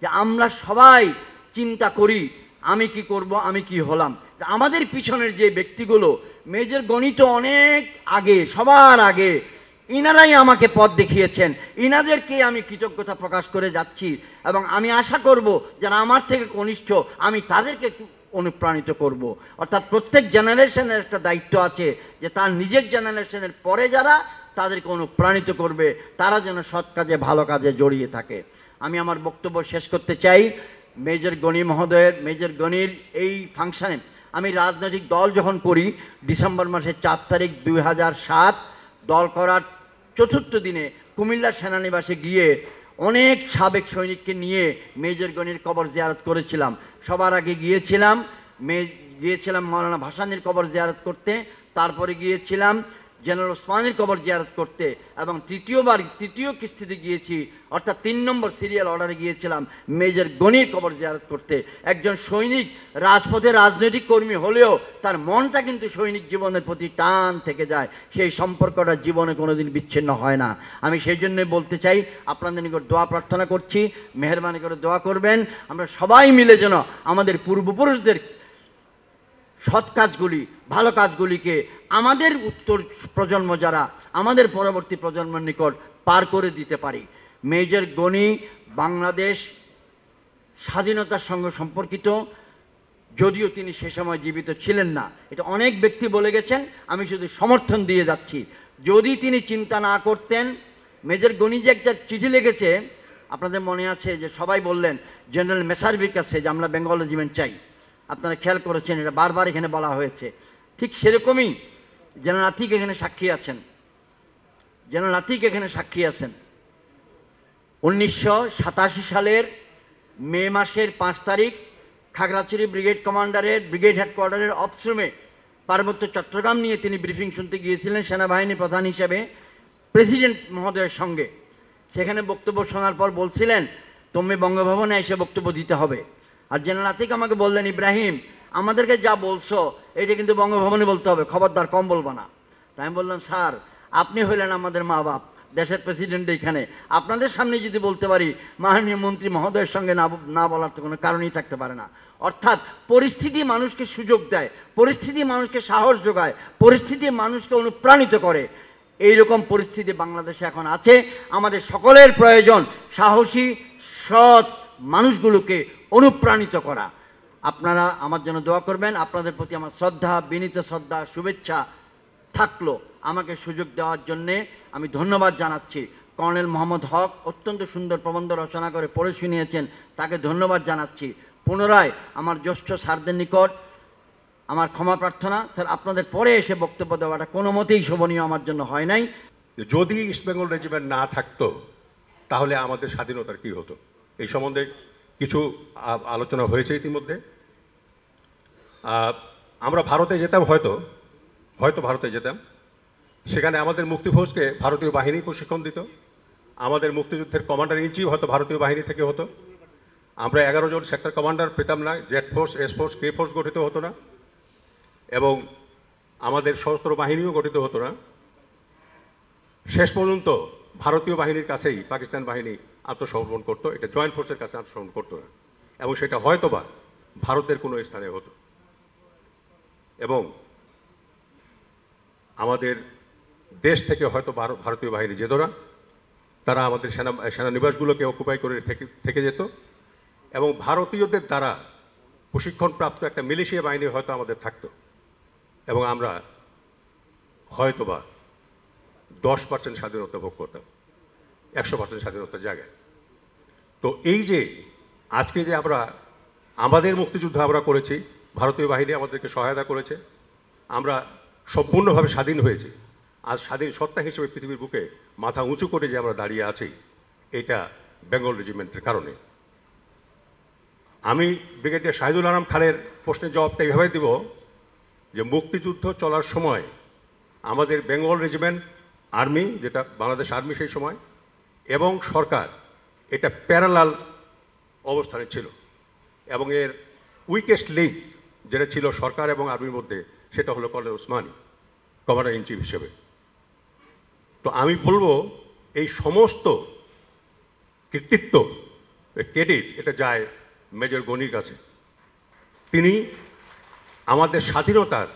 যে আমরা সবাই চিন্তা করি আমি কি করব আমি কি হলাম আমাদের পিছনের যে ব্যক্তিগুলো মেজর গণিত অনেক আগে সবার আগে ইনারাই আমাকে পথ দেখিয়েছেন ইনাদেরকে আমি কৃতজ্ঞতা প্রকাশ করে যাচ্ছি এবং আমি আশা করব যারা আমার থেকে কনিষ্ঠ আমি তাদেরকে অনুপ্রাণিত করব। অর্থাৎ প্রত্যেক জেনারেশনের একটা দায়িত্ব আছে যে তার নিজের জেনারেশনের পরে যারা তাদেরকে অনুপ্রাণিত করবে তারা যেন সৎ কাজে ভালো কাজে জড়িয়ে থাকে আমি আমার বক্তব্য শেষ করতে চাই মেজর গণি মহোদয়ের মেজর গণির এই ফাংশানে আমি রাজনৈতিক দল যখন করি ডিসেম্বর মাসের চার তারিখ দুই দল করার চতুর্থ দিনে কুমিল্লা সেনানিবাসে গিয়ে অনেক সাবেক সৈনিককে নিয়ে মেজর গণির কবর জিয়ারত করেছিলাম সবার আগে গিয়েছিলাম মে গিয়েছিলাম মৌলানা ভাসানির কবর জিয়ারত করতে তারপরে গিয়েছিলাম জেনারেল ওসমানের কবর জিয়ারত করতে এবং তৃতীয়বার তৃতীয় কিস্তিতে গিয়েছি অর্থাৎ তিন নম্বর সিরিয়াল অর্ডারে গিয়েছিলাম মেজর গণির কবর জিয়ারত করতে একজন সৈনিক রাজপথে রাজনৈতিক কর্মী হলেও তার মনটা কিন্তু সৈনিক জীবনের প্রতি টান থেকে যায় সেই সম্পর্কটা জীবনে কোনোদিন বিচ্ছিন্ন হয় না আমি সেই জন্যই বলতে চাই আপনাদের নিকট দোয়া প্রার্থনা করছি মেহরবানি করে দোয়া করবেন আমরা সবাই মিলে যেন আমাদের পূর্বপুরুষদের সৎ কাজগুলি ভালো কাজগুলিকে আমাদের উত্তর প্রজন্ম যারা আমাদের পরবর্তী প্রজন্মের নিকট পার করে দিতে পারি মেজর গণি বাংলাদেশ স্বাধীনতার সঙ্গে সম্পর্কিত যদিও তিনি সে সময় জীবিত ছিলেন না এটা অনেক ব্যক্তি বলে গেছেন আমি শুধু সমর্থন দিয়ে যাচ্ছি যদি তিনি চিন্তা না করতেন মেজর গণি যে একটা চিঠি লেগেছে আপনাদের মনে আছে যে সবাই বললেন জেনারেল মেসার্ভির কাছে যে আমরা বেঙ্গল রেজিমেন্ট চাই আপনারা খেয়াল করেছেন এটা বারবার এখানে বলা হয়েছে ঠিক সেরকমই যেন নাতিক এখানে সাক্ষী আছেন যেন নাতিক এখানে সাক্ষী আছেন উনিশশো সালের মে মাসের পাঁচ তারিখ খাগড়াছড়ি ব্রিগেড কমান্ডারের ব্রিগেড হেডকোয়ার্টারের অফসরুমে পার্বত্য চট্টগ্রাম নিয়ে তিনি ব্রিফিং শুনতে গিয়েছিলেন সেনাবাহিনী প্রধান হিসেবে প্রেসিডেন্ট মহোদয়ের সঙ্গে সেখানে বক্তব্য শোনার পর বলছিলেন তুমি বঙ্গভবনে এসে বক্তব্য দিতে হবে আর নাতিক আমাকে বললেন ইব্রাহিম আমাদেরকে যা বলছো এটা কিন্তু বঙ্গভবনে বলতে হবে খবরদার কম বলবো না তাই আমি বললাম স্যার আপনি হইলেন আমাদের মা বাপ দেশের প্রেসিডেন্ট এখানে আপনাদের সামনে যদি বলতে পারি মাননীয় মন্ত্রী মহোদয়ের সঙ্গে না না বলার তো কোনো কারণই থাকতে পারে না অর্থাৎ পরিস্থিতি মানুষকে সুযোগ দেয় পরিস্থিতি মানুষকে সাহস যোগায় পরিস্থিতি মানুষকে অনুপ্রাণিত করে এই রকম পরিস্থিতি বাংলাদেশে এখন আছে আমাদের সকলের প্রয়োজন সাহসী সৎ মানুষগুলোকে অনুপ্রাণিত করা আপনারা আমার জন্য দোয়া করবেন আপনাদের প্রতি আমার শ্রদ্ধা বিনীত শ্রদ্ধা শুভেচ্ছা থাকলো আমাকে সুযোগ দেওয়ার জন্যে আমি ধন্যবাদ জানাচ্ছি কর্নেল মোহাম্মদ হক অত্যন্ত সুন্দর প্রবন্ধ রচনা করে পড়ে শুনিয়েছেন তাকে ধন্যবাদ জানাচ্ছি পুনরায় আমার জ্যেষ্ঠ সারদের নিকট আমার ক্ষমা প্রার্থনা স্যার আপনাদের পরে এসে বক্তব্য দেওয়াটা কোনো মতেই শোভনীয় আমার জন্য হয় নাই যদি ইস্টবেঙ্গল রেজিমেন্ট না থাকতো তাহলে আমাদের স্বাধীনতার কি হতো এই সম্বন্ধে কিছু আলোচনা হয়েছে ইতিমধ্যে আমরা ভারতে যেতাম হয়তো হয়তো ভারতে যেতাম সেখানে আমাদের মুক্তিফৌজকে ভারতীয় বাহিনী প্রশিক্ষণ দিত আমাদের মুক্তিযুদ্ধের কমান্ডার ইন চিফ হয়তো ভারতীয় বাহিনী থেকে হতো আমরা এগারো জন সেক্টর কমান্ডার পেতাম না Z force S force K force গঠিত হতো না এবং আমাদের সশস্ত্র বাহিনীও গঠিত হতো না শেষ পর্যন্ত ভারতীয় বাহিনীর কাছেই পাকিস্তান বাহিনী আত্মসমর্পণ করতো এটা জয়েন্ট ফোর্সের কাছে আত্মসমর্পণ করতো না এবং সেটা হয়তোবা ভারতের কোনো স্থানে হতো এবং আমাদের দেশ থেকে হয়তো ভারতীয় বাহিনী যেত না তারা আমাদের সেনা সেনানিবাসগুলোকে অকুপাই করে থেকে যেত এবং ভারতীয়দের দ্বারা প্রশিক্ষণপ্রাপ্ত একটা মিলিশিয়া বাহিনী হয়তো আমাদের থাকতো এবং আমরা হয়তোবা দশ পার্সেন্ট স্বাধীনতা ভোগ করতাম একশো পার্সেন্ট স্বাধীনতার জায়গায় তো এই যে আজকে যে আমরা আমাদের মুক্তিযুদ্ধ আমরা করেছি ভারতীয় বাহিনী আমাদেরকে সহায়তা করেছে আমরা সম্পূর্ণভাবে স্বাধীন হয়েছি আজ স্বাধীন সত্তা হিসেবে পৃথিবীর বুকে মাথা উঁচু করে যে আমরা দাঁড়িয়ে আছি এটা বেঙ্গল রেজিমেন্টের কারণে আমি ব্রিগেডিয়ার শাহিদুল আলম খানের প্রশ্নের জবাবটা এইভাবে দিব যে মুক্তিযুদ্ধ চলার সময় আমাদের বেঙ্গল রেজিমেন্ট আর্মি যেটা বাংলাদেশ আর্মি সেই সময় এবং সরকার এটা প্যারালাল অবস্থানে ছিল এবং এর উইকেস্ট লিঙ্ক যেটা ছিল সরকার এবং আর্মির মধ্যে সেটা হলো colonel Osmani commander in chief হিসেবে তো আমি বলবো এই সমস্ত কৃতিত্ব ক্রেডিট এটা যায় মেজর গনির কাছে তিনি আমাদের স্বাধীনতার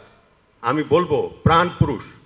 আমি বলবো প্রাণ পুরুষ